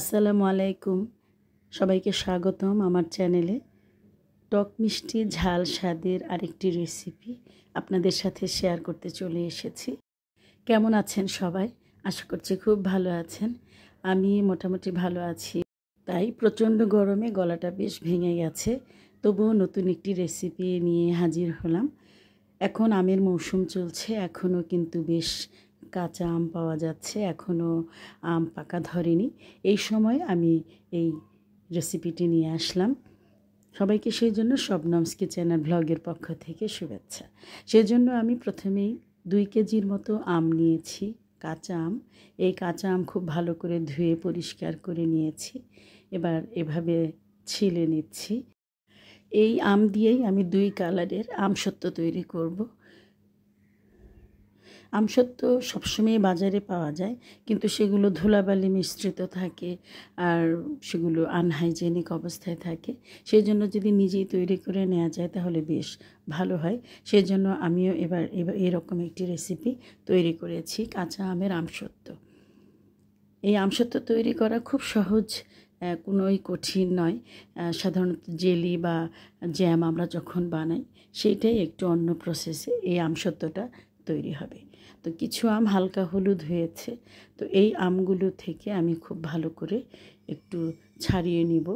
আসসালামু আলাইকুম সবাইকে স্বাগতম আমার চ্যানেলে টক মিষ্টি ঝাল স্বাদের আরেকটি রেসিপি আপনাদের সাথে শেয়ার করতে চলে এসেছি কেমন আছেন সবাই আশা করছি খুব ভালো আছেন আমি মোটামুটি ভালো আছি তাই প্রচণ্ড গরমে গলাটা বেশ ভেঙে গেছে তবুও নতুন একটি রেসিপি নিয়ে হাজির হলাম এখন আমের মৌসুম চলছে এখনও কিন্তু বেশ কাঁচা আম পাওয়া যাচ্ছে এখনও আম পাকা ধরেনি এই সময় আমি এই রেসিপিটি নিয়ে আসলাম সবাইকে সেই জন্য সবনমস কিচেন আর ভ্লগের পক্ষ থেকে শুভেচ্ছা সেজন্য আমি প্রথমেই দুই কেজির মতো আম নিয়েছি কাঁচা আম এই কাঁচা আম খুব ভালো করে ধুয়ে পরিষ্কার করে নিয়েছি এবার এভাবে ছিলে নিচ্ছি এই আম দিয়েই আমি দুই কালারের সত্য তৈরি করব আমসত্ব সবসময় বাজারে পাওয়া যায় কিন্তু সেগুলো ধুলাবালি মিশ্রিত থাকে আর সেগুলো আনহাইজেনিক অবস্থায় থাকে সেই জন্য যদি নিজেই তৈরি করে নেওয়া যায় তাহলে বেশ ভালো হয় সেই জন্য আমিও এবার এবার এরকম একটি রেসিপি তৈরি করেছি কাঁচা আমের আমসত্ব এই আমসত্ব তৈরি করা খুব সহজ কোনোই কঠিন নয় সাধারণত জেলি বা জ্যাম আমরা যখন বানাই সেইটাই একটু অন্য প্রসেসে এই আমসত্বটা তৈরি হবে তো কিছু আম হালকা হলুদ হয়েছে তো এই আমগুলো থেকে আমি খুব ভালো করে একটু ছাড়িয়ে নিব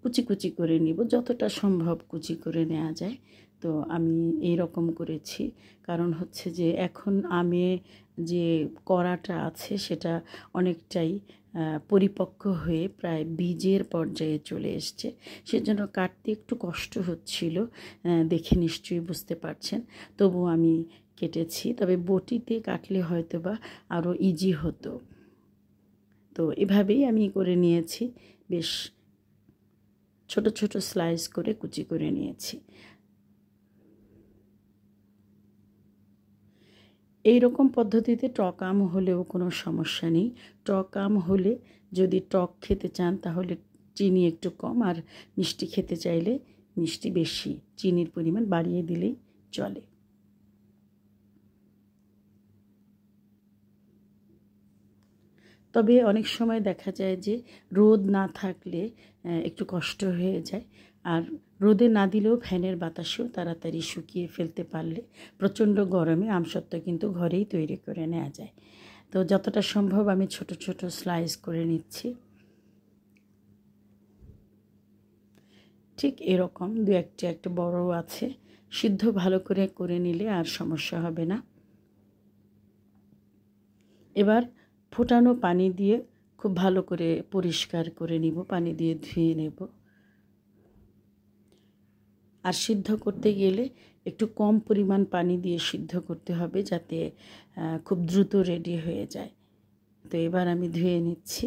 কুচি কুচি করে নিব যতটা সম্ভব কুচি করে নেওয়া যায় তো আমি এই রকম করেছি কারণ হচ্ছে যে এখন আমে যে কড়াটা আছে সেটা অনেকটাই পরিপক্ক হয়ে প্রায় বীজের পর্যায়ে চলে এসছে সেজন্য কাটতে একটু কষ্ট হচ্ছিল দেখে নিশ্চয়ই বুঝতে পারছেন তবু আমি কেটেছি তবে বটিতে কাটলে হয়তো বা আরও ইজি হতো তো এভাবেই আমি করে নিয়েছি বেশ ছোট ছোট স্লাইস করে কুচি করে নিয়েছি এই রকম পদ্ধতিতে টক আম হলেও কোনো সমস্যা নেই টক আম হলে যদি টক খেতে চান তাহলে চিনি একটু কম আর মিষ্টি খেতে চাইলে মিষ্টি বেশি চিনির পরিমাণ বাড়িয়ে দিলেই চলে তবে অনেক সময় দেখা যায় যে রোদ না থাকলে একটু কষ্ট হয়ে যায় আর রোদে না দিলেও ফ্যানের বাতাসেও তাড়াতাড়ি শুকিয়ে ফেলতে পারলে প্রচণ্ড গরমে আমসত্ত্ব কিন্তু ঘরেই তৈরি করে নেওয়া যায় তো যতটা সম্ভব আমি ছোট ছোট স্লাইস করে নিচ্ছি ঠিক এরকম দু একটি একটা বড়ও আছে সিদ্ধ ভালো করে করে নিলে আর সমস্যা হবে না এবার ফোটানো পানি দিয়ে খুব ভালো করে পরিষ্কার করে নিব পানি দিয়ে ধুয়ে নেব আর সিদ্ধ করতে গেলে একটু কম পরিমাণ পানি দিয়ে সিদ্ধ করতে হবে যাতে খুব দ্রুত রেডি হয়ে যায় তো এবার আমি ধুয়ে নিচ্ছি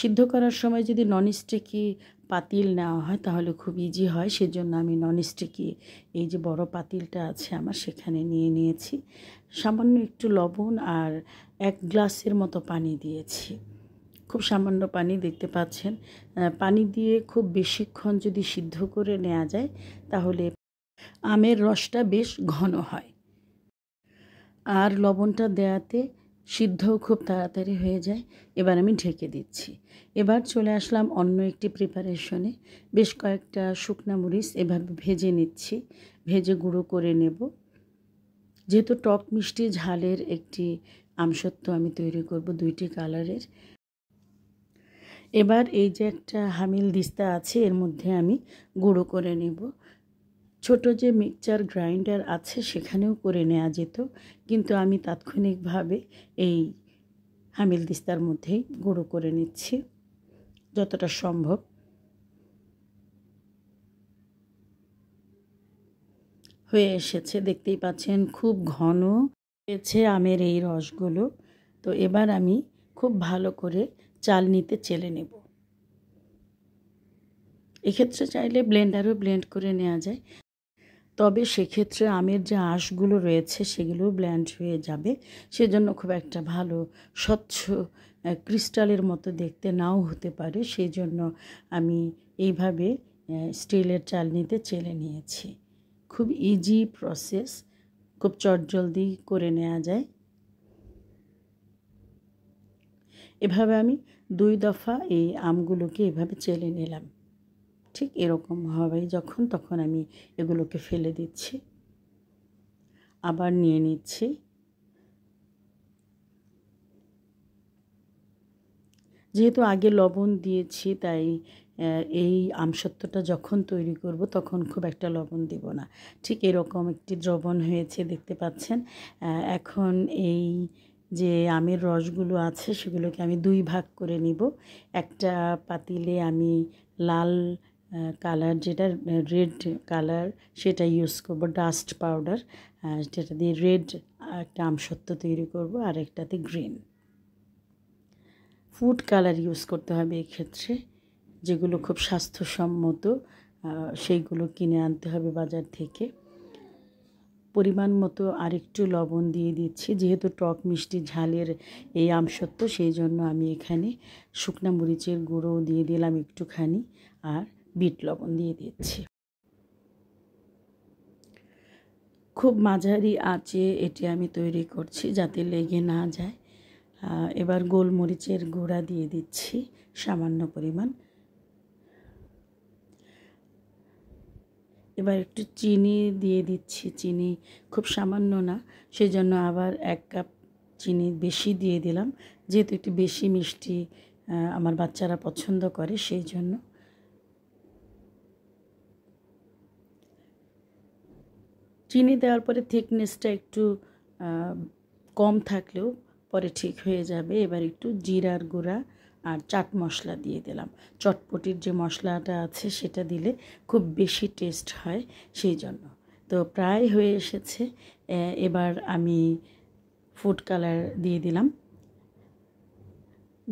সিদ্ধ করার সময় যদি ননস্টিকি পাতিল নেওয়া হয় তাহলে খুব ইজি হয় সেজন্য আমি ননস্টিকি এই যে বড় পাতিলটা আছে আমার সেখানে নিয়ে নিয়েছি সামান্য একটু লবণ আর এক গ্লাসের মতো পানি দিয়েছি খুব সামান্য পানি দেখতে পাচ্ছেন পানি দিয়ে খুব বেশিক্ষণ যদি সিদ্ধ করে নেওয়া যায় তাহলে আমের রসটা বেশ ঘন হয় আর লবণটা দেয়াতে সিদ্ধও খুব তাড়াতাড়ি হয়ে যায় এবার আমি ঢেকে দিচ্ছি এবার চলে আসলাম অন্য একটি প্রিপারেশনে বেশ কয়েকটা শুকনা মরিচ এভাবে ভেজে নিচ্ছি ভেজে গুঁড়ো করে নেব যেহেতু টক মিষ্টি ঝালের একটি আমসত্ব আমি তৈরি করব দুইটি কালারের এবার এই যে একটা হামিল দিস্তা আছে এর মধ্যে আমি গুঁড়ো করে নেব ছোট যে মিক্সচার গ্রাইন্ডার আছে সেখানেও করে নেওয়া যেত কিন্তু আমি তাৎক্ষণিকভাবে এই হামিল দিস্তার মধ্যেই গুঁড়ো করে নিচ্ছি যতটা সম্ভব হয়ে এসেছে দেখতেই পাচ্ছেন খুব ঘন হয়েছে আমের এই রসগুলো তো এবার আমি খুব ভালো করে চাল নিতে চেলে নেব এক্ষেত্রে চাইলে ব্লেন্ডারও ব্লেন্ড করে নেওয়া যায় তবে সেক্ষেত্রে আমের যে আঁশগুলো রয়েছে সেগুলো ব্ল্যান্ড হয়ে যাবে সেজন্য খুব একটা ভালো স্বচ্ছ ক্রিস্টালের মতো দেখতে নাও হতে পারে সেই জন্য আমি এইভাবে স্টিলের চালনিতে চেলে নিয়েছি খুব ইজি প্রসেস খুব চটজলদি করে নেওয়া যায় এভাবে আমি দুই দফা এই আমগুলোকে এভাবে চেলে নিলাম ঠিক এরকম হবে যখন তখন আমি এগুলোকে ফেলে দিচ্ছি আবার নিয়ে নিচ্ছি যেহেতু আগে লবণ দিয়েছি তাই এই আমসত্ত্বটা যখন তৈরি করব তখন খুব একটা লবণ দিব না ঠিক এরকম একটি দ্রবণ হয়েছে দেখতে পাচ্ছেন এখন এই যে আমের রসগুলো আছে সেগুলোকে আমি দুই ভাগ করে নিব একটা পাতিলে আমি লাল কালার যেটা রেড কালার সেটা ইউজ করবো ডাস্ট পাউডার যেটা দিয়ে রেড একটা আমসত্ব তৈরি করবো আর একটাতে গ্রিন ফুড কালার ইউজ করতে হবে এক্ষেত্রে যেগুলো খুব স্বাস্থ্যসম্মত সেইগুলো কিনে আনতে হবে বাজার থেকে পরিমাণ মতো আরেকটু লবণ দিয়ে দিচ্ছি যেহেতু টক মিষ্টি ঝালের এই আমসত্ব সেই জন্য আমি এখানে শুকনা মরিচের গুঁড়ো দিয়ে দিলাম একটুখানি আর বিট লবণ দিয়ে দিচ্ছি খুব মাঝারি আঁচে এটি আমি তৈরি করছি যাতে লেগে না যায় এবার গোলমরিচের গুঁড়া দিয়ে দিচ্ছি সামান্য পরিমাণ এবার একটু চিনি দিয়ে দিচ্ছি চিনি খুব সামান্য না সেই জন্য আবার এক কাপ চিনি বেশি দিয়ে দিলাম যেহেতু একটু বেশি মিষ্টি আমার বাচ্চারা পছন্দ করে সেই জন্য চিনি দেওয়ার পরে থিকনেসটা একটু কম থাকলেও পরে ঠিক হয়ে যাবে এবার একটু জিরার গুঁড়া আর চাট মশলা দিয়ে দিলাম চটপটির যে মশলাটা আছে সেটা দিলে খুব বেশি টেস্ট হয় সেই জন্য তো প্রায় হয়ে এসেছে এবার আমি ফুড কালার দিয়ে দিলাম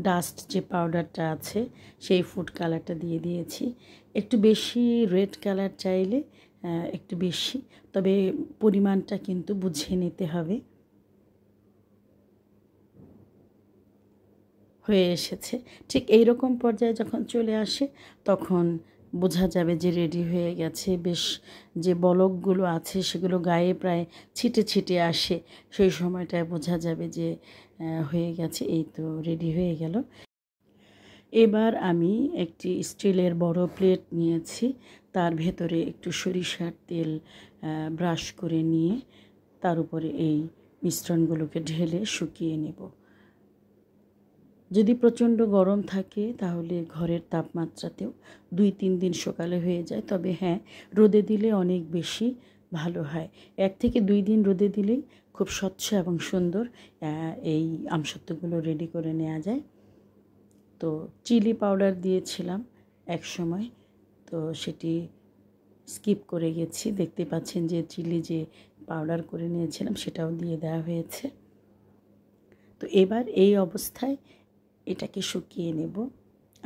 ডাস্ট যে পাউডারটা আছে সেই ফুড কালারটা দিয়ে দিয়েছি একটু বেশি রেড কালার চাইলে একটু বেশি তবে পরিমাণটা কিন্তু বুঝে নিতে হবে হয়ে এসেছে ঠিক এই রকম পর্যায়ে যখন চলে আসে তখন বোঝা যাবে যে রেডি হয়ে গেছে বেশ যে বলকগুলো আছে সেগুলো গায়ে প্রায় ছিটে ছিটে আসে সেই সময়টায় বোঝা যাবে যে হয়ে গেছে এই তো রেডি হয়ে গেল এবার আমি একটি স্টিলের বড় প্লেট নিয়েছি তার ভেতরে একটু সরিষার তেল ব্রাশ করে নিয়ে তার উপরে এই মিশ্রণগুলোকে ঢেলে শুকিয়ে নেব যদি প্রচণ্ড গরম থাকে তাহলে ঘরের তাপমাত্রাতেও দুই তিন দিন সকালে হয়ে যায় তবে হ্যাঁ রোদে দিলে অনেক বেশি ভালো হয় এক থেকে দুই দিন রোদে দিলেই খুব স্বচ্ছ এবং সুন্দর এই আমসত্ত্বগুলো রেডি করে নেওয়া যায় তো চিলি পাউডার দিয়েছিলাম এক সময় তো সেটি স্কিপ করে গেছি দেখতে পাচ্ছেন যে চিলি যে পাউডার করে নিয়েছিলাম সেটাও দিয়ে দেওয়া হয়েছে তো এবার এই অবস্থায় এটাকে শুকিয়ে নেব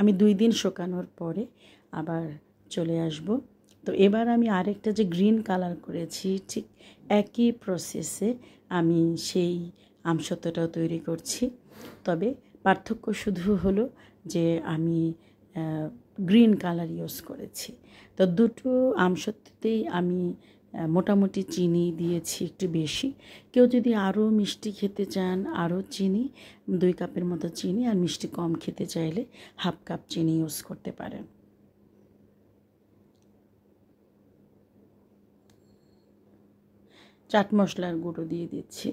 আমি দুই দিন শুকানোর পরে আবার চলে আসব তো এবার আমি আরেকটা যে গ্রিন কালার করেছি ঠিক একই প্রসেসে আমি সেই আমসত্বটাও তৈরি করছি তবে পার্থক্য শুধু হলো যে আমি গ্রিন কালার ইউজ করেছি তো দুটো আমসত্ত্বেই আমি মোটামুটি চিনি দিয়েছি একটু বেশি কেউ যদি আরও মিষ্টি খেতে চান আরও চিনি দুই কাপের মতো চিনি আর মিষ্টি কম খেতে চাইলে হাফ কাপ চিনি ইউজ করতে পারেন চাট মশলার গুঁড়ো দিয়ে দিচ্ছি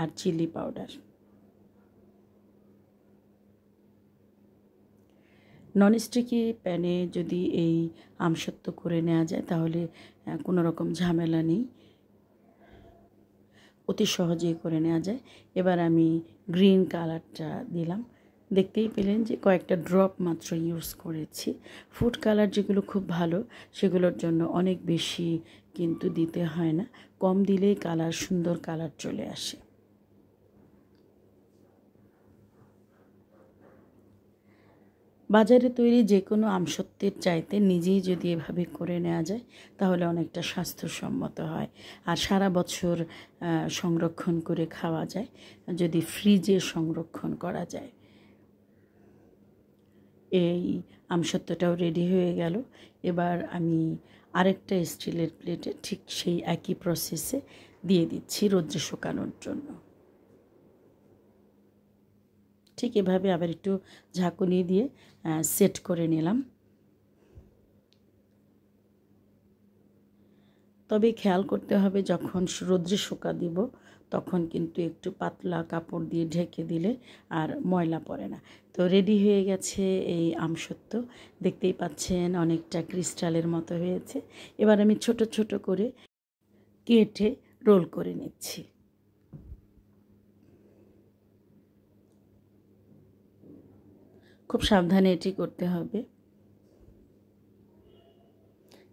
আর চিলি পাউডার ননস্টিকি প্যানে যদি এই আমসত্ব করে নেওয়া যায় তাহলে কোনো রকম ঝামেলা নেই অতি সহজেই করে নেওয়া যায় এবার আমি গ্রিন কালারটা দিলাম দেখতেই পেলেন যে কয়েকটা ড্রপ মাত্র ইউজ করেছি ফুড কালার যেগুলো খুব ভালো সেগুলোর জন্য অনেক বেশি কিন্তু দিতে হয় না কম দিলেই কালার সুন্দর কালার চলে আসে বাজারে তৈরি যে কোনো আমসত্ত্বের চাইতে নিজেই যদি এভাবে করে নেওয়া যায় তাহলে অনেকটা স্বাস্থ্যসম্মত হয় আর সারা বছর সংরক্ষণ করে খাওয়া যায় যদি ফ্রিজে সংরক্ষণ করা যায় এই আমসত্ত্বটাও রেডি হয়ে গেল এবার আমি আরেকটা স্টিলের প্লেটে ঠিক সেই একই প্রসেসে দিয়ে দিচ্ছি রোদ্রে শুকানোর জন্য ঠিক এভাবে আবার একটু ঝাঁকুনি দিয়ে সেট করে নিলাম তবে খেয়াল করতে হবে যখন রোদ্রে শোকা দিব তখন কিন্তু একটু পাতলা কাপড় দিয়ে ঢেকে দিলে আর ময়লা পড়ে না তো রেডি হয়ে গেছে এই আমসত্ব দেখতেই পাচ্ছেন অনেকটা ক্রিস্টালের মতো হয়েছে এবার আমি ছোট ছোট করে কেটে রোল করে নিচ্ছি খুব সাবধানে এটি করতে হবে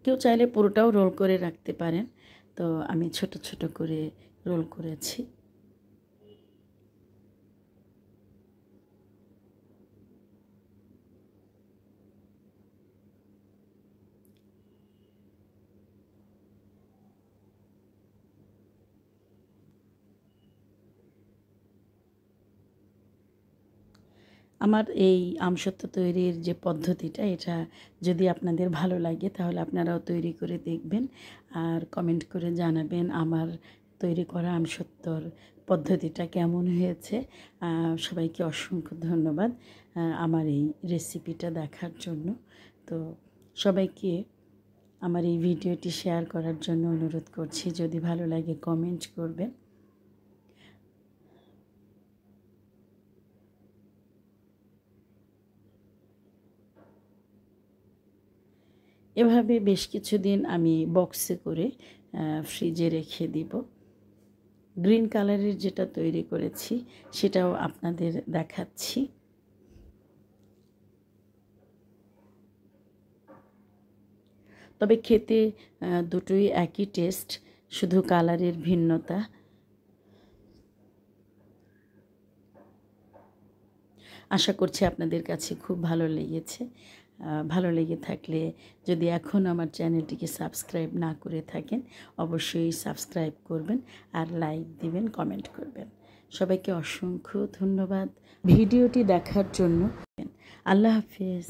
কেউ চাইলে পুরোটাও রোল করে রাখতে পারেন তো আমি ছোট ছোট করে রোল করেছি আমার এই আমসত্ব তৈরির যে পদ্ধতিটা এটা যদি আপনাদের ভালো লাগে তাহলে আপনারাও তৈরি করে দেখবেন আর কমেন্ট করে জানাবেন আমার তৈরি করা আমসত্বর পদ্ধতিটা কেমন হয়েছে সবাইকে অসংখ্য ধন্যবাদ আমার এই রেসিপিটা দেখার জন্য তো সবাইকে আমার এই ভিডিওটি শেয়ার করার জন্য অনুরোধ করছি যদি ভালো লাগে কমেন্ট করবেন এভাবে বেশ কিছুদিন আমি বক্সে করে ফ্রিজে রেখে দিব গ্রিন কালারের যেটা তৈরি করেছি সেটাও আপনাদের দেখাচ্ছি তবে খেতে দুটোই একই টেস্ট শুধু কালারের ভিন্নতা আশা করছি আপনাদের কাছে খুব ভালো লেগেছে ভালো লেগে থাকলে যদি এখন আমার চ্যানেলটিকে সাবস্ক্রাইব না করে থাকেন অবশ্যই সাবস্ক্রাইব করবেন আর লাইক দিবেন কমেন্ট করবেন সবাইকে অসংখ্য ধন্যবাদ ভিডিওটি দেখার জন্য আল্লাহ হাফিজ